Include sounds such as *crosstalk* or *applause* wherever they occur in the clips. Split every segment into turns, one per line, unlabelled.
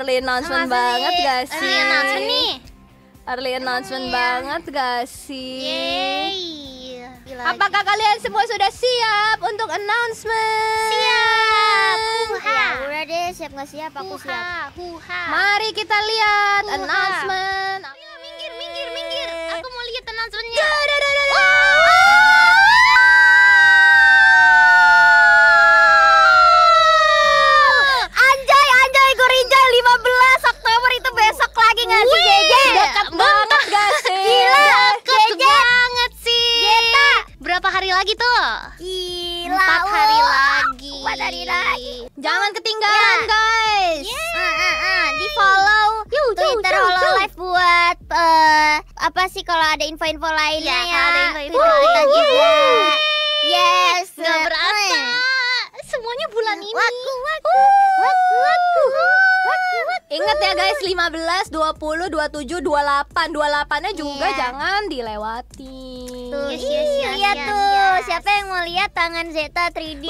early announcement Masa banget eh, nih. gak sih? Early announcement nih. Early announcement banget gak sih? Yeay. Apakah kalian
semua sudah siap untuk announcement? Siap. Huha. Ya, udah deh, siap nggak siap aku siap. Huha. Mari kita lihat announcement. hari lagi tuh. Gila. Empat hari lagi. Empat hari lagi. Jangan ketinggalan yeah. guys. Yeah. Ya. Uh, ah, uh, ah. Di follow yo, Twitter yo, Live buat uh, apa sih kalau ada info-info lainnya yeah, ya. ya? ada info-info lain juga. Yes. Gak berasa. Semuanya bulan iya.
ini. Waktu, waktu ingat ya guys, 15, 20, 27, 28.
28-nya juga yeah. jangan dilewati. Tuh, yes, yes, yes, iya yes, iya, iya iya, tuh, yes. siapa yang mau lihat tangan Zeta 3D?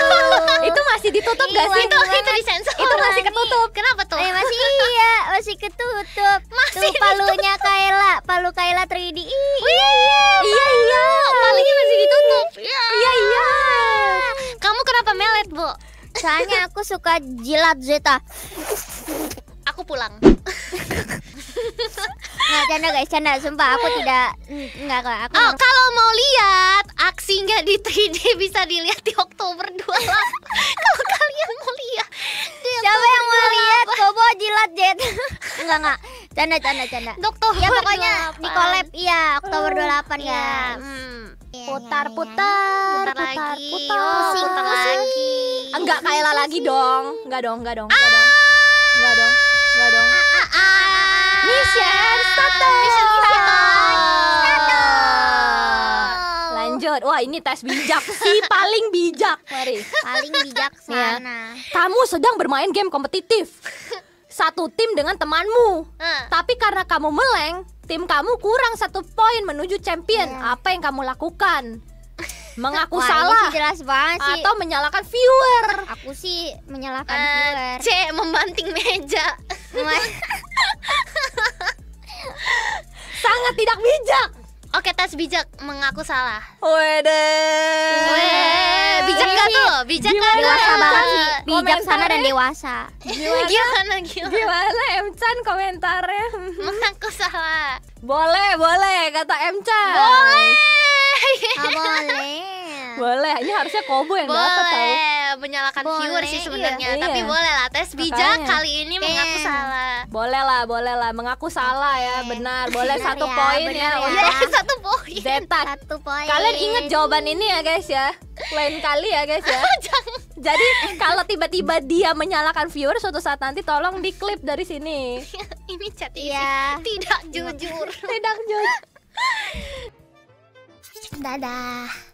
*laughs* itu masih ditutup gak sih? Itu, itu disensor. Itu masih ketutup. Kenapa tuh? Eh, masih *laughs* iya, masih ketutup. Masih tuh palunya Kaila palu Kaila 3D. Iya, iya, iya. Palunya masih ditutup. Iya, iya. Kamu kenapa melet, Bu? Soalnya aku suka jilat Zeta aku pulang. *laughs* Nggak canda guys, canda. Sumpah aku tidak nggak kok. Aku oh, kalau mau lihat aksi nggak di 3D bisa dilihat di Oktober 28. *laughs* kalau kalian mau lihat. Siapa yang mau lihat? Bobo jilat jet. *laughs* enggak enggak. Canda canda canda. Oktober ya pokoknya di collab iya Oktober 28 ya. Putar putar putar putar lagi. Oh, putar, putar, putar, putar lagi. Enggak Kaila lagi dong.
Enggak dong, enggak dong, enggak ah, dong. lanjut. Wah, ini tes bijak. Si *laughs* paling bijak, Mari. Paling bijak *laughs* iya. sana. Ya. Kamu sedang bermain game kompetitif. *laughs* Satu tim dengan temanmu. Uh. Tapi karena kamu meleng, tim kamu kurang satu poin menuju champion. Yeah. Apa yang kamu lakukan?
Mengaku Wah, salah. Sih jelas banget sih. Atau menyalahkan viewer. Aku sih menyalahkan uh, viewer. C membanting meja. sangat tidak bijak. Oke, tes bijak mengaku salah. Wede.
Bijak enggak tuh? Bijak kan? Dewasa banget sih. Bijak sana dan dewasa.
Gimana? Gimana? Gimana, gimana
Emchan komentarnya? Mengaku salah. Boleh, boleh kata Emchan. Boleh. Ah, boleh. Boleh, ini harusnya Kobo yang dapat tahu
menyalakan boleh, viewer sih iya. sebenarnya, iya. tapi iya. boleh lah tes bijak Makanya. kali ini Ken. Iya. mengaku salah.
Boleh lah, boleh lah mengaku salah okay. ya, iya. benar. Boleh benar satu ya, poin ya. ya. ya. *laughs* satu poin.
Zeta. Satu poin. Kalian ingat jawaban
ini ya, guys ya. Lain kali ya, guys ya. *laughs* Jadi kalau tiba-tiba dia menyalakan viewer suatu saat nanti tolong di diklip dari sini.
ini chat iya. *laughs* tidak jujur. tidak jujur. Dadah.